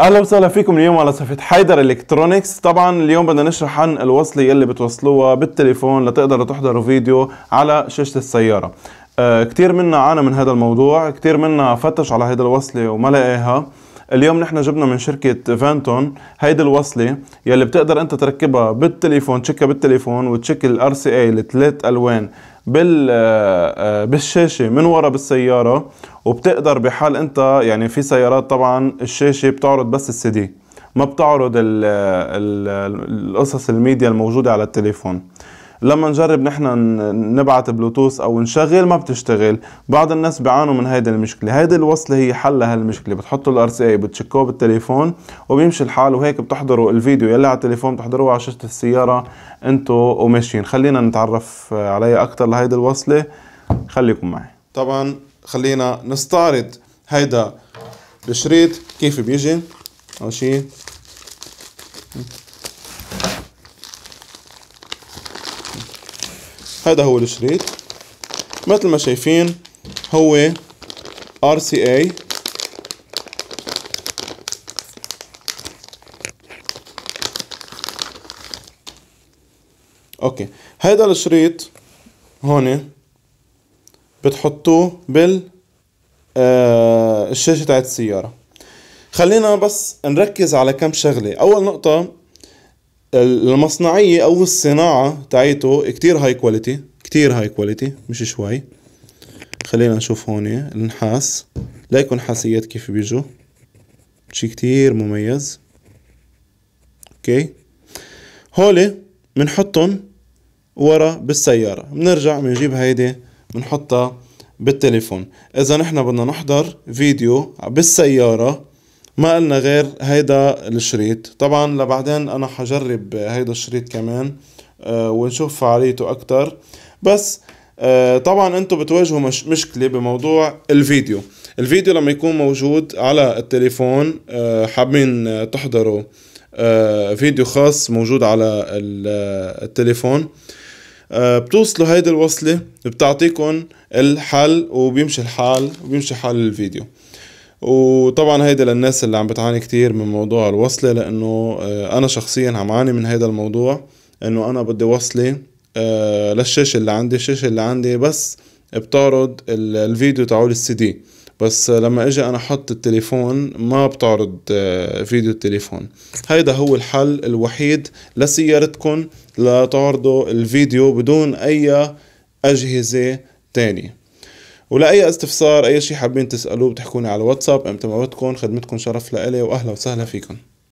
اهلا وسهلا فيكم اليوم على صفحه حيدر الكترونكس طبعا اليوم بدنا نشرح عن الوصله يلي بتوصلوها بالتليفون لتقدروا تحضروا فيديو على شاشه السياره آه كتير منا عانى من هذا الموضوع كتير منا فتش على هذا الوصله وما لقاها اليوم نحن جبنا من شركه فانتون هيدي الوصله يلي بتقدر انت تركبها بالتليفون تشيكها بالتليفون وتشيك ار سي اي الثلاث الوان بال آه، آه، بالشاشه من ورا بالسياره وبتقدر بحال انت يعني في سيارات طبعا الشاشه بتعرض بس السي دي ما بتعرض آه، القصص الميديا الموجوده على التليفون لما نجرب نحن نبعث بلوتوث او نشغل ما بتشتغل بعض الناس بيعانوا من هيدا المشكله هيدي الوصله هي حل لهالمشكله بتحطوا الار سي اي بتشكوه بالتليفون وبيمشي الحال وهيك بتحضروا الفيديو يلي على التليفون بتحضروه على شاشه السياره انتو وماشيين خلينا نتعرف عليها اكثر لهيدي الوصله خليكم معي طبعا خلينا نستعرض هيدا الشريط كيف بيجي اول شيء هذا هو الشريط مثل ما شايفين هو RCA اوكي هذا الشريط هون بتحطوه بال آه، الشاشه تاعت السياره خلينا بس نركز على كم شغله اول نقطه المصنعيه او الصناعه تاعيته كتير هاي كواليتي كتير هاي كواليتي مش شوي خلينا نشوف هون النحاس ليكو نحاسيات كيف بيجوا شي كتير مميز اوكي هولي بنحطهم ورا بالسيارة بنرجع بنجيب هيدي بنحطها بالتليفون اذا نحن بدنا نحضر فيديو بالسيارة ما قلنا غير هيدا الشريط طبعا لبعدين انا حجرب هيدا الشريط كمان آه، ونشوف فعاليته اكتر بس آه، طبعا انتم بتواجهوا مش مشكله بموضوع الفيديو الفيديو لما يكون موجود على التليفون آه، حابين تحضروا فيديو خاص موجود على التليفون بتوصلوا هيدي الوصله بتعطيكم الحل وبيمشي الحال وبيمشي حال الفيديو وطبعا هيدا للناس اللي عم بتعاني كتير من موضوع الوصلة لأنه آه، أنا شخصيا عم عاني من هيدا الموضوع أنه أنا بدي وصلة آه، للشاشة اللي عندي الشاشة اللي عندي بس بتعرض الفيديو تعول السي دي بس آه، لما اجي انا احط التليفون ما بتعرض فيديو التليفون هيدا هو الحل الوحيد لسيارتكم لتعرضوا الفيديو بدون اي اجهزة تانية ولاي استفسار اي شيء حابين تسالوه بتحكوني على الواتساب امتى ما بدكم خدمتكم شرف لإلي واهلا وسهلا فيكم